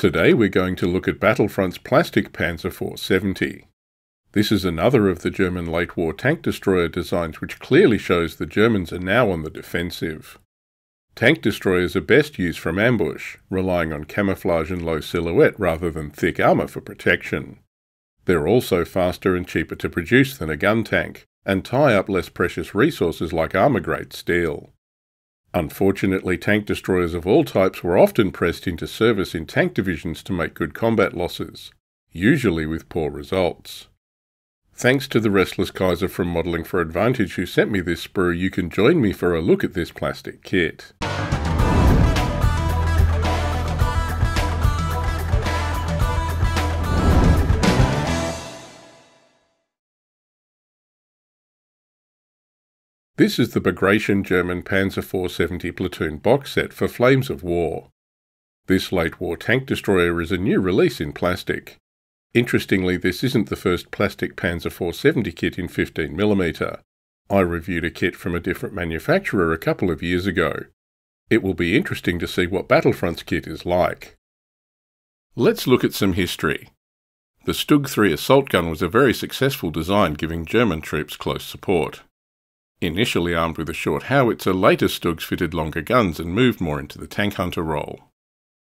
Today we're going to look at Battlefront's plastic Panzer IV 70. This is another of the German late war tank destroyer designs which clearly shows the Germans are now on the defensive. Tank destroyers are best used from ambush, relying on camouflage and low silhouette rather than thick armour for protection. They're also faster and cheaper to produce than a gun tank, and tie up less precious resources like armour grade steel. Unfortunately, tank destroyers of all types were often pressed into service in tank divisions to make good combat losses, usually with poor results. Thanks to the restless Kaiser from Modelling for Advantage who sent me this sprue, you can join me for a look at this plastic kit. This is the Bagration German Panzer 470 platoon box set for Flames of War. This late war tank destroyer is a new release in plastic. Interestingly, this isn't the first plastic Panzer 470 kit in 15mm. I reviewed a kit from a different manufacturer a couple of years ago. It will be interesting to see what Battlefront's kit is like. Let's look at some history. The Stug 3 assault gun was a very successful design giving German troops close support. Initially armed with a short howitzer, later Stugs fitted longer guns and moved more into the tank hunter role.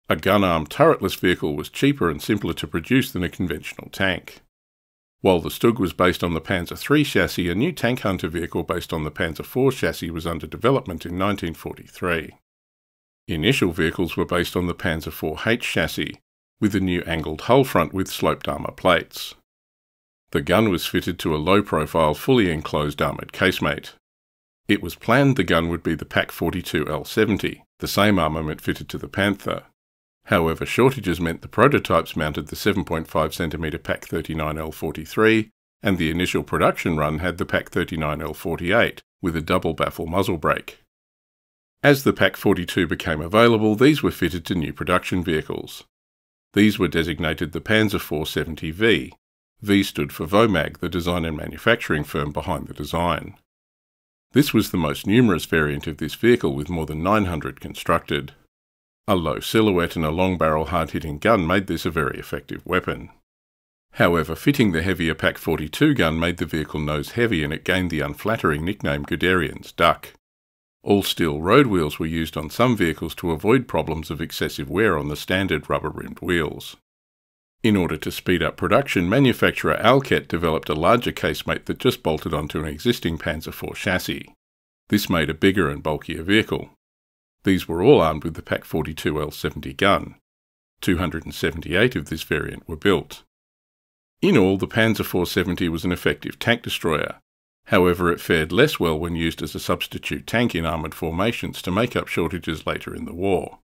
A gun-armed turretless vehicle was cheaper and simpler to produce than a conventional tank. While the Stug was based on the Panzer III chassis, a new tank hunter vehicle based on the Panzer IV chassis was under development in 1943. Initial vehicles were based on the Panzer IV H chassis, with a new angled hull front with sloped armour plates. The gun was fitted to a low-profile, fully enclosed armoured casemate. It was planned the gun would be the PAC-42 L-70, the same armament fitted to the Panther. However, shortages meant the prototypes mounted the 7.5cm PAC-39 L-43, and the initial production run had the PAC-39 L-48, with a double baffle muzzle brake. As the PAC-42 became available, these were fitted to new production vehicles. These were designated the Panzer 470V, V stood for Vomag, the design and manufacturing firm behind the design. This was the most numerous variant of this vehicle with more than 900 constructed. A low silhouette and a long barrel hard hitting gun made this a very effective weapon. However, fitting the heavier Pak 42 gun made the vehicle nose heavy and it gained the unflattering nickname Guderian's Duck. All steel road wheels were used on some vehicles to avoid problems of excessive wear on the standard rubber rimmed wheels. In order to speed up production, manufacturer Alket developed a larger casemate that just bolted onto an existing Panzer IV chassis. This made a bigger and bulkier vehicle. These were all armed with the Pak 42L70 gun. 278 of this variant were built. In all, the Panzer 470 was an effective tank destroyer. However, it fared less well when used as a substitute tank in armoured formations to make up shortages later in the war.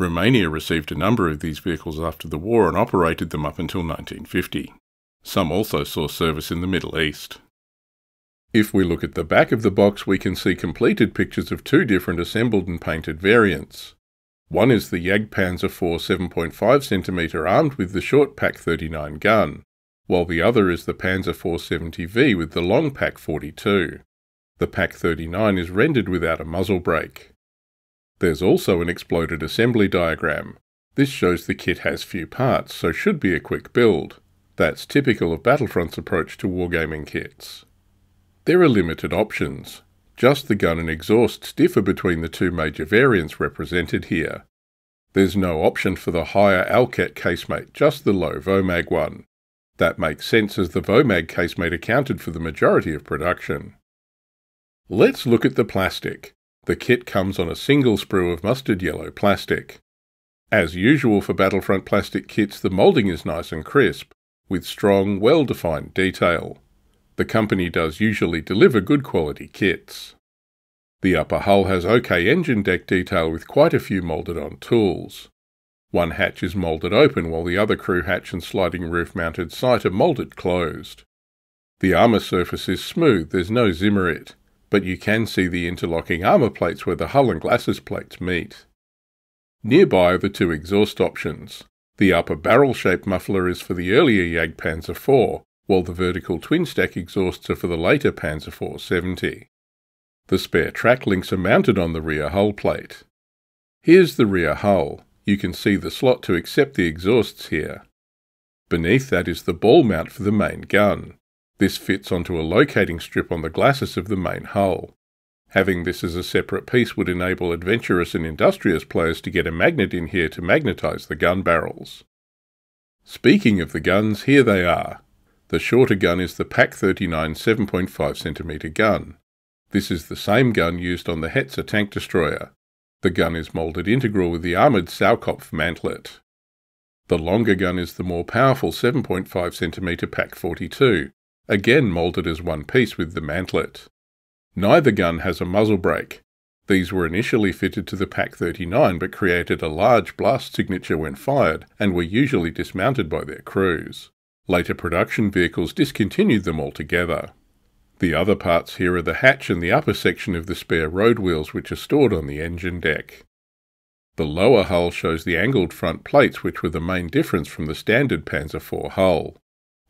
Romania received a number of these vehicles after the war and operated them up until 1950. Some also saw service in the Middle East. If we look at the back of the box, we can see completed pictures of two different assembled and painted variants. One is the Jagdpanzer IV 7.5cm armed with the short Pak 39 gun, while the other is the Panzer 470V with the long Pak 42. The Pak 39 is rendered without a muzzle brake. There's also an exploded assembly diagram. This shows the kit has few parts, so should be a quick build. That's typical of Battlefront's approach to wargaming kits. There are limited options. Just the gun and exhausts differ between the two major variants represented here. There's no option for the higher Alcat casemate, just the low Vomag one. That makes sense as the Vomag casemate accounted for the majority of production. Let's look at the plastic. The kit comes on a single sprue of mustard yellow plastic. As usual for Battlefront plastic kits, the moulding is nice and crisp, with strong, well-defined detail. The company does usually deliver good quality kits. The upper hull has OK engine deck detail with quite a few moulded on tools. One hatch is moulded open while the other crew hatch and sliding roof mounted sight are moulded closed. The armour surface is smooth, there's no zimmerit but you can see the interlocking armour plates where the hull and glasses plates meet. Nearby are the two exhaust options. The upper barrel-shaped muffler is for the earlier Jag Panzer IV, while the vertical twin-stack exhausts are for the later Panzer IV 70. The spare track links are mounted on the rear hull plate. Here's the rear hull. You can see the slot to accept the exhausts here. Beneath that is the ball mount for the main gun. This fits onto a locating strip on the glacis of the main hull. Having this as a separate piece would enable adventurous and industrious players to get a magnet in here to magnetise the gun barrels. Speaking of the guns, here they are. The shorter gun is the PAC-39 7.5cm gun. This is the same gun used on the Hetzer tank destroyer. The gun is moulded integral with the armoured Saukopf mantlet. The longer gun is the more powerful 7.5cm PAC-42, again moulded as one piece with the mantlet. Neither gun has a muzzle brake. These were initially fitted to the Pack 39 but created a large blast signature when fired and were usually dismounted by their crews. Later production vehicles discontinued them altogether. The other parts here are the hatch and the upper section of the spare road wheels which are stored on the engine deck. The lower hull shows the angled front plates which were the main difference from the standard Panzer IV hull.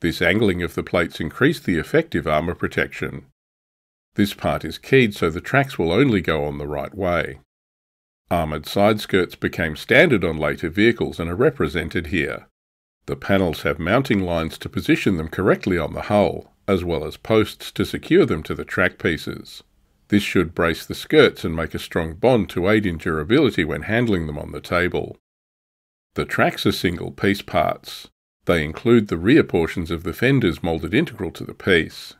This angling of the plates increased the effective armour protection. This part is keyed so the tracks will only go on the right way. Armoured side skirts became standard on later vehicles and are represented here. The panels have mounting lines to position them correctly on the hull, as well as posts to secure them to the track pieces. This should brace the skirts and make a strong bond to aid in durability when handling them on the table. The tracks are single piece parts. They include the rear portions of the fenders moulded integral to the piece.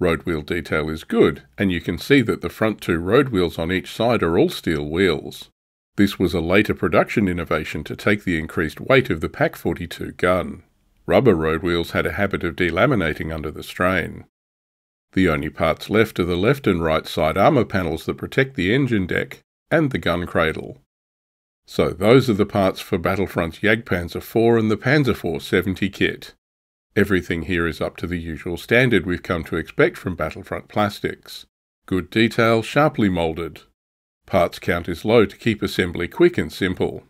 Road wheel detail is good, and you can see that the front two road wheels on each side are all steel wheels. This was a later production innovation to take the increased weight of the Pack 42 gun. Rubber road wheels had a habit of delaminating under the strain. The only parts left are the left and right side armour panels that protect the engine deck and the gun cradle. So those are the parts for Battlefront Jagdpanzer IV and the Panzer IV 70 kit. Everything here is up to the usual standard we've come to expect from Battlefront plastics. Good detail, sharply moulded. Parts count is low to keep assembly quick and simple.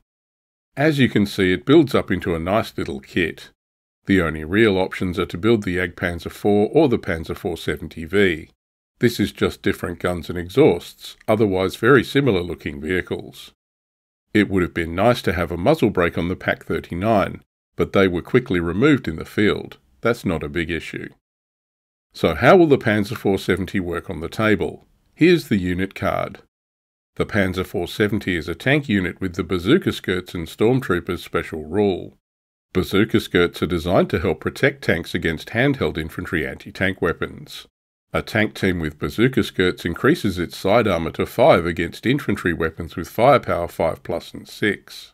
As you can see, it builds up into a nice little kit. The only real options are to build the Jagdpanzer IV or the Panzer 470V. This is just different guns and exhausts, otherwise very similar looking vehicles. It would have been nice to have a muzzle brake on the Pac 39, but they were quickly removed in the field. That's not a big issue. So how will the Panzer 470 work on the table? Here's the unit card. The Panzer 470 is a tank unit with the bazooka skirts and stormtroopers special rule. Bazooka skirts are designed to help protect tanks against handheld infantry anti-tank weapons. A tank team with bazooka skirts increases its side armour to 5 against infantry weapons with firepower 5 plus and 6.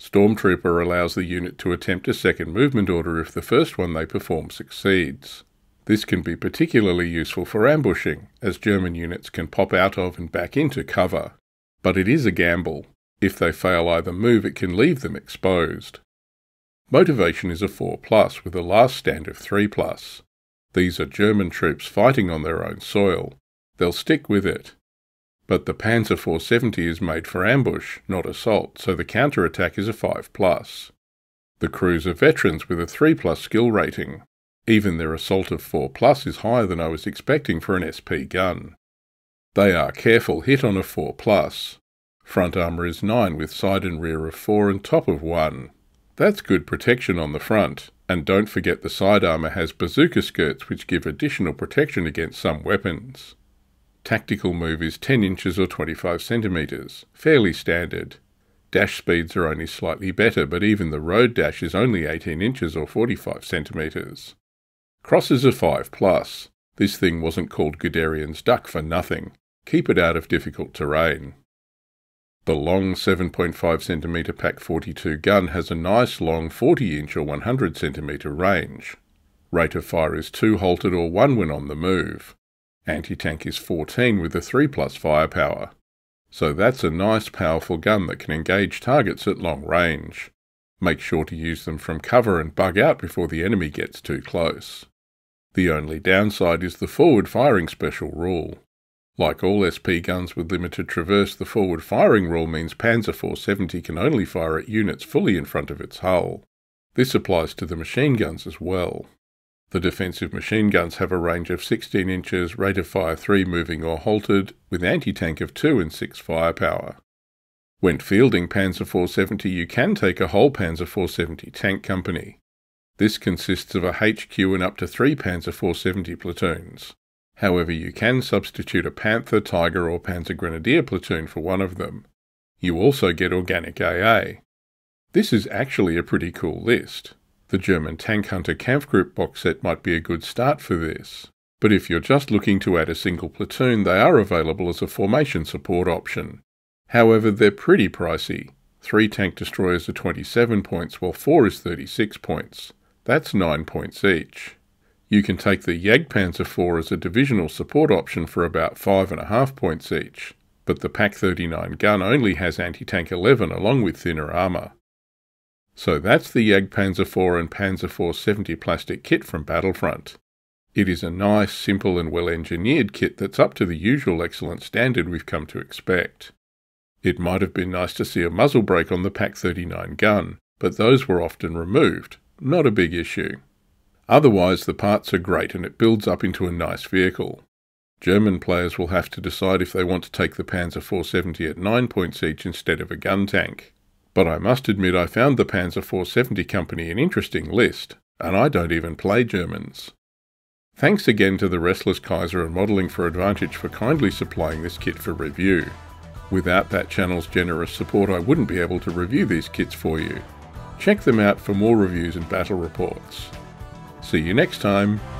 Stormtrooper allows the unit to attempt a second movement order if the first one they perform succeeds. This can be particularly useful for ambushing, as German units can pop out of and back into cover. But it is a gamble. If they fail either move, it can leave them exposed. Motivation is a 4 plus with a last stand of 3 plus. These are German troops fighting on their own soil. They'll stick with it. But the Panzer 470 is made for ambush, not assault, so the counterattack is a 5 plus. The crews are veterans with a 3 plus skill rating. Even their assault of 4 plus is higher than I was expecting for an SP gun. They are careful hit on a 4 plus. Front armour is 9 with side and rear of 4 and top of 1. That's good protection on the front. And don't forget the side armour has bazooka skirts which give additional protection against some weapons. Tactical move is 10 inches or 25 centimetres, fairly standard. Dash speeds are only slightly better, but even the road dash is only 18 inches or 45 centimetres. Crosses are 5 plus. This thing wasn't called Guderian's duck for nothing. Keep it out of difficult terrain. The long 7.5cm Pak 42 gun has a nice long 40 inch or 100 cm range. Rate of fire is 2 halted or 1 when on the move. Anti-tank is 14 with a 3 plus firepower. So that's a nice powerful gun that can engage targets at long range. Make sure to use them from cover and bug out before the enemy gets too close. The only downside is the forward firing special rule. Like all SP guns with limited traverse, the forward firing rule means Panzer 470 can only fire at units fully in front of its hull. This applies to the machine guns as well. The defensive machine guns have a range of 16 inches, rate of fire 3 moving or halted, with anti-tank of 2 and 6 firepower. When fielding Panzer 470, you can take a whole Panzer 470 tank company. This consists of a HQ and up to three Panzer 470 platoons. However, you can substitute a Panther, Tiger or Panzer Grenadier platoon for one of them. You also get organic AA. This is actually a pretty cool list. The German Tank Hunter Kampfgruppe box set might be a good start for this. But if you're just looking to add a single platoon, they are available as a formation support option. However, they're pretty pricey. Three tank destroyers are 27 points, while four is 36 points. That's 9 points each. You can take the Jagdpanzer IV as a divisional support option for about 5.5 points each, but the Pak 39 gun only has anti-tank 11 along with thinner armour. So that's the Jagdpanzer IV and Panzer IV 70 plastic kit from Battlefront. It is a nice, simple and well-engineered kit that's up to the usual excellent standard we've come to expect. It might have been nice to see a muzzle brake on the Pak 39 gun, but those were often removed, not a big issue. Otherwise, the parts are great and it builds up into a nice vehicle. German players will have to decide if they want to take the Panzer 470 at 9 points each instead of a gun tank. But I must admit I found the Panzer 470 company an interesting list, and I don't even play Germans. Thanks again to the Restless Kaiser and Modelling for Advantage for kindly supplying this kit for review. Without that channel's generous support, I wouldn't be able to review these kits for you. Check them out for more reviews and battle reports. See you next time.